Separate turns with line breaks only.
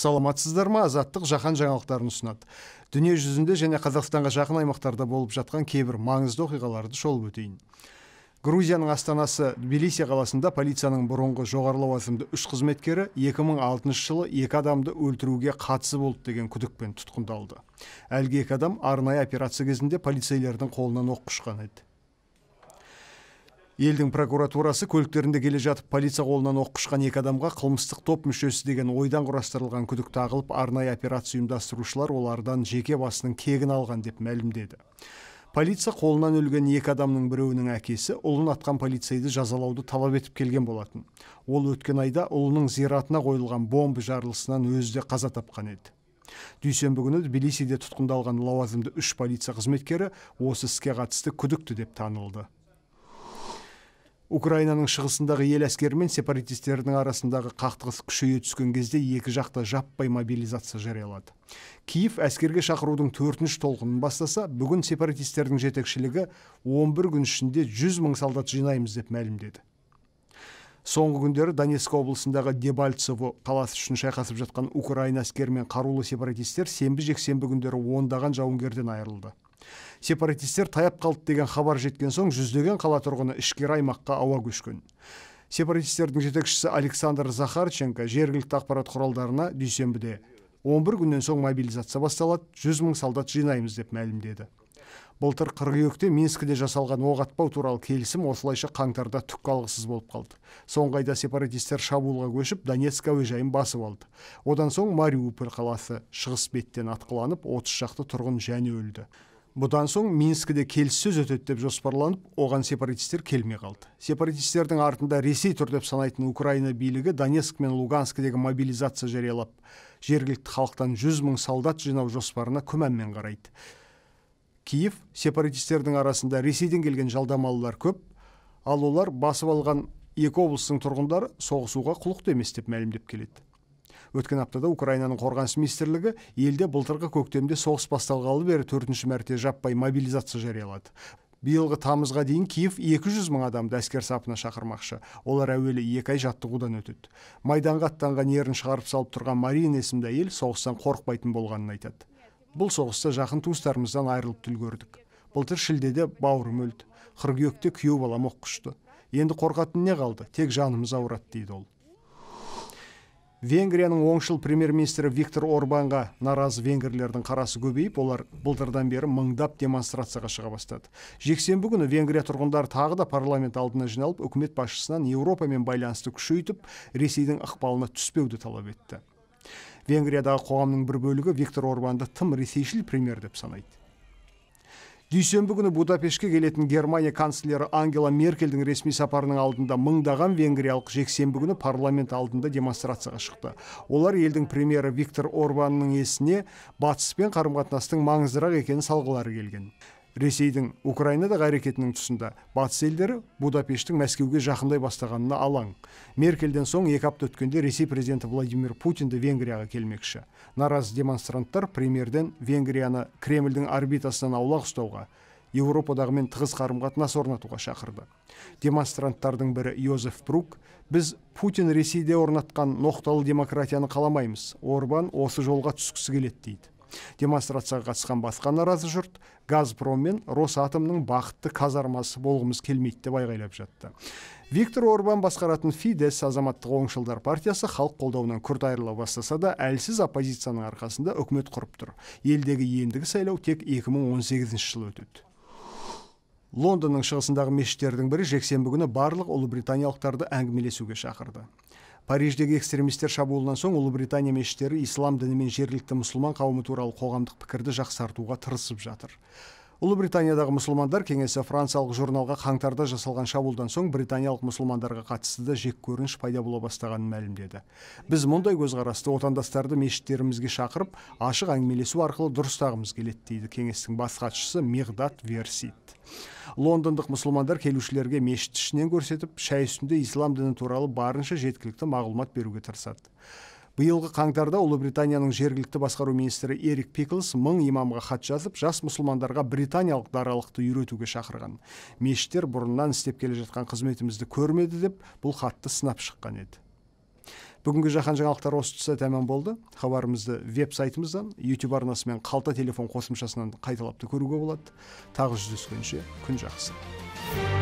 саламатсыздар ма азаттық жаһан жаңалықтарын ұсынады дүние жүзінде және қазақстанға жақын аймақтарда болып жатқан кейбір маңызды оқиғаларды шолып өтейін грузияның астанасы тбилиси қаласында полицияның бұрынғы жоғары лауазымды үш қызметкері 2006 жылы екі адамды өлтіруге қатысы болды деген күдікпен тұтқындалды әлгі екі адам арнайы операция кезінде полицейлердің қолынан оқ ұшқан еді елдің прокуратурасы көліктерінде келе жатып полиция қолынан оқ құшқан екі адамға қылмыстық топ мүшесі деген ойдан құрастырылған күдік тағылып арнайы операция ұйымдастырушылар олардан жеке басының кегін алған деп мәлімдеді полиция қолынан өлген екі адамның біреуінің әкесі ұлын атқан полицейді жазалауды талап етіп келген болатын ол өткен айда ұлының зиратына қойылған бомба жарылысынан өзі де қаза тапқан еді дүйсенбі күні тбилисиде тұтқындалған лауазымды үш полиция қызметкері осы іске қатысты күдікті деп танылды украинаның шығысындағы ел әскері мен сепаратистердің арасындағы қақтығыс күшейе түскен кезде екі жақта жаппай мобилизация жариялады киев әскерге шақырудың төртінші толқынын бастаса бүгін сепаратистердің жетекшілігі 11 күн ішінде 100 мың солдат жинаймыз деп мәлімдеді соңғы күндері донецк облысындағы дебальцево қаласы үшін шайқасып жатқан украин әскері мен қарулы сепаратистер сенбі жексенбі күндері ондаған жауынгерден айырылды сепаратистер таяп қалды деген хабар жеткен соң жүздеген қала тұрғыны ішкері аймаққа ауа көшкен сепаратистердің жетекшісі александр захарченко жергілікті ақпарат құралдарына дүйсенбіде 11 күннен соң мобилизация басталады жүз мың солдат жинаймыз деп мәлімдеді былтыр қыркүйекте минскіде жасалған оқ атпау туралы келісім осылайша қаңтарда түк қалғысыз болып қалды соңғы айда сепаратистер шабуылға көшіп донецк әуежайын басып алды одан соң мариуполь қаласы шығыс беттен атқыланып отыз шақты тұрғын және өлді бұдан соң минскіде келіссөз өтеді деп жоспарланып оған сепаратистер келмей қалды сепаратистердің артында ресей тұр деп санайтын украина билігі донецк мен луганскідегі мобилизация жариялап жергілікті халықтан жүз мың солдат жинау жоспарына күмәнмен қарайды киев сепаратистердің арасында ресейден келген жалдамалылар көп ал олар басып алған екі облыстың тұрғындары соғысуға құлықты емес деп мәлімдеп келеді өткен аптада украинаның қорғаныс министрлігі елде былтырғы көктемде соғыс басталғалы бері төртінші мәрте жаппай мобилизация жариялады биылғы тамызға дейін киев 200 мың адамды әскер сапына шақырмақшы олар әуелі екі ай жаттығудан өтеді майданға аттанған ерін шығарып салып тұрған марин есімді әйел соғыстан қорықпайтын болғанын айтады бұл соғыста жақын туыстарымыздан айырылып үлгердік былтыр шілдеде бауырым өлді қыркүйекте күйеу балам оқ құшты енді қорқатын не қалды тек жанымыз ауырады дейді ол венгрияның оңшыл премьер министрі виктор орбанға наразы венгрлердің қарасы көбейіп олар былтырдан бері мыңдап демонстрацияға шыға бастады жексенбі күні венгрия тұрғындары тағы да парламент алдына жиналып үкімет басшысынан еуропамен байланысты күшейтіп ресейдің ықпалына түспеуді талап етті венгриядағы қоғамның бір бөлігі виктор орбанды тым ресейшіл премьер деп санайды дүйсенбі күні будапештке келетін германия канцлері ангела меркельдің ресми сапарының алдында мыңдаған венгриялық жексенбі күні парламент алдында демонстрацияға шықты олар елдің премьері виктор орбанның есіне батыспен қарым қатынастың маңыздырақ екенін салғылары келген ресейдің украинадағы әрекетінің тұсында батыс елдері будапешттің мәскеуге жақындай бастағанына алаң меркельден соң екі апта өткенде ресей президенті владимир путинді венгрияға келмекші наразы демонстранттар премьерден венгрияны кремльдің орбитасынан аулақ ұстауға еуропадағымен тығыз қарым қатынас орнатуға шақырды демонстранттардың бірі йозеф брук біз путин ресейде орнатқан ноқталы демократияны қаламаймыз орбан осы жолға түскісі келеді дейді демонстрацияға қатысқан басқа наразы жұрт газпром мен росатомның бақытты казармасы болғымыз келмейді деп айғайлап жатты виктор орбан басқаратын фидес азаматтық оңшылдар партиясы халық қолдауынан күрт айырыла бастаса да әлсіз оппозицияның арқасында үкімет құрып тұр елдегі ендігі сайлау тек 2018 жылы өтеді лондонның шығысындағы мешіттердің бірі жексенбі күні барлық ұлыбританиялықтарды әңгімелесуге шақырды париждегі экстремистер шабуылынан соң ұлыбритания мешіттері ислам діні мен жергілікті мұсылман қауымы туралы қоғамдық пікірді жақсартуға тырысып жатыр ұлыбританиядағы мұсылмандар кеңесі франциялық журналға қаңтарда жасалған шабуылдан соң британиялық мұсылмандарға қатысты да көрініш пайда бола бастағанын мәлімдеді біз мұндай көзқарасты отандастарды мешіттерімізге шақырып ашық әңгімелесу арқылы дұрыстағымыз келеді дейді кеңестің бас хатшысы миғдат версит лондондық мұсылмандар келушілерге мешіт ішінен көрсетіп шай үстінде ислам діні туралы барынша жеткілікті мағлұмат беруге тырысады биылғы қаңтарда ұлыбританияның жергілікті басқару министрі эрик пиклс мың имамға хат жазып жас мұсылмандарға британиялық даралықты үйретуге шақырған мешіттер бұрыннан істеп келе жатқан қызметімізді көрмеді деп бұл хатты сынап шыққан еді бүгінгі жаһан жаңалықтары осы тұста тәмам болды хабарымызды веб сайтымыздан ютуб арнасы мен қалта телефон қосымшасынан қайталап та көруге болады тағы жүздескенше күн жақсы